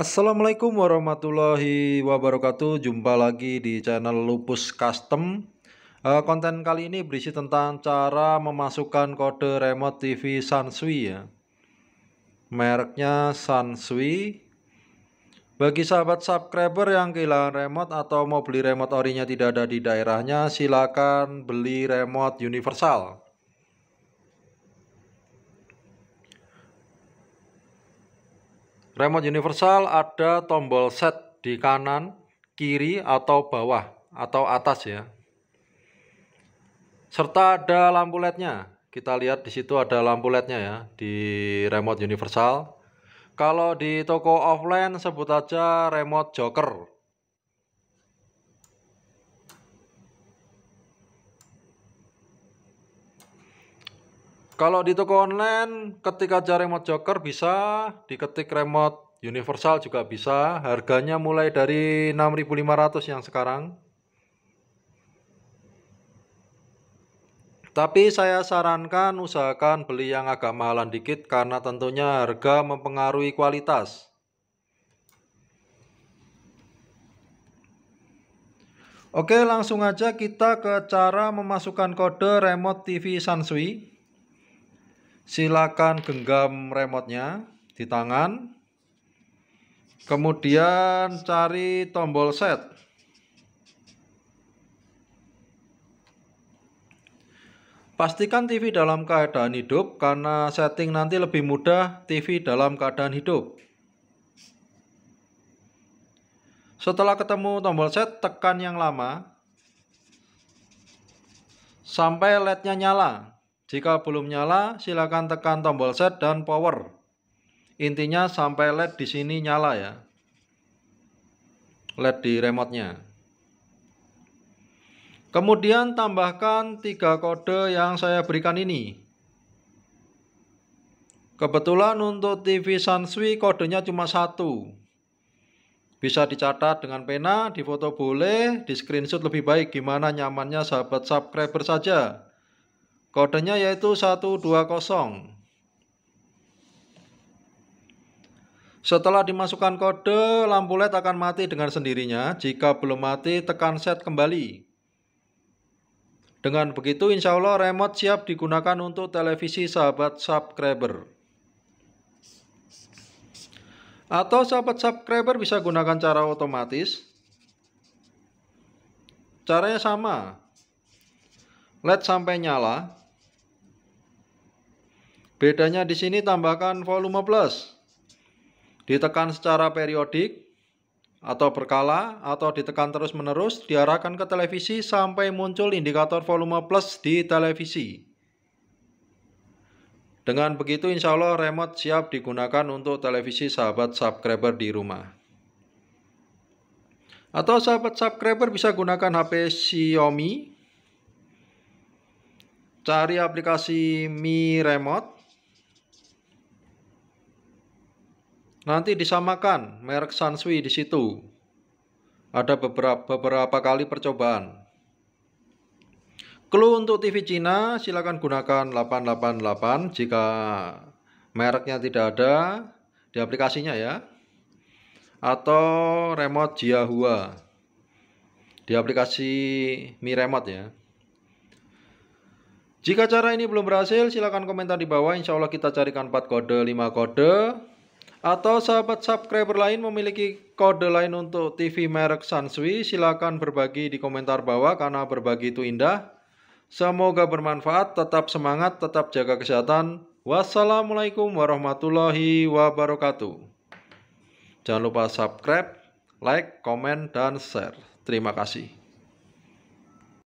Assalamualaikum warahmatullahi wabarakatuh Jumpa lagi di channel Lupus Custom eh, Konten kali ini berisi tentang cara memasukkan kode remote TV Sansui ya Mereknya Sansui Bagi sahabat subscriber yang kehilangan remote atau mau beli remote orinya tidak ada di daerahnya Silakan beli remote universal Remote universal ada tombol set di kanan, kiri, atau bawah, atau atas ya. Serta ada lampu LED-nya. Kita lihat di situ ada lampu LED-nya ya, di remote universal. Kalau di toko offline sebut aja remote joker Kalau di toko online, ketika cari remote joker bisa, diketik remote universal juga bisa. Harganya mulai dari 6.500 yang sekarang. Tapi saya sarankan usahakan beli yang agak mahalan dikit karena tentunya harga mempengaruhi kualitas. Oke, langsung aja kita ke cara memasukkan kode remote TV Sansui. Silakan genggam remote di tangan. Kemudian cari tombol set. Pastikan TV dalam keadaan hidup karena setting nanti lebih mudah TV dalam keadaan hidup. Setelah ketemu tombol set, tekan yang lama sampai LED-nya nyala. Jika belum nyala, silakan tekan tombol set dan power. Intinya sampai LED di sini nyala ya. LED di remote-nya. Kemudian tambahkan tiga kode yang saya berikan ini. Kebetulan untuk TV Sansui kodenya cuma satu. Bisa dicatat dengan pena, difoto boleh, di screenshot lebih baik gimana nyamannya sahabat subscriber saja. Kodenya yaitu 120. Setelah dimasukkan kode, lampu LED akan mati dengan sendirinya. Jika belum mati, tekan set kembali. Dengan begitu, insya Allah remote siap digunakan untuk televisi sahabat subscriber. Atau sahabat subscriber bisa gunakan cara otomatis. Caranya sama. LED sampai nyala, Bedanya di sini tambahkan volume plus. Ditekan secara periodik atau berkala atau ditekan terus-menerus diarahkan ke televisi sampai muncul indikator volume plus di televisi. Dengan begitu insya Allah remote siap digunakan untuk televisi sahabat subscriber di rumah. Atau sahabat subscriber bisa gunakan HP Xiaomi. Cari aplikasi Mi Remote. Nanti disamakan merek Sansui di situ. Ada beberapa, beberapa kali percobaan. Clue untuk TV Cina silakan gunakan 888 jika mereknya tidak ada di aplikasinya ya. Atau remote Jiahua di aplikasi Mi Remote ya. Jika cara ini belum berhasil, silakan komentar di bawah. Insya Allah kita carikan 4 kode, 5 kode, atau sahabat subscriber lain memiliki kode lain untuk TV merek Sansui, silakan berbagi di komentar bawah karena berbagi itu indah. Semoga bermanfaat, tetap semangat, tetap jaga kesehatan. Wassalamualaikum warahmatullahi wabarakatuh. Jangan lupa subscribe, like, komen, dan share. Terima kasih.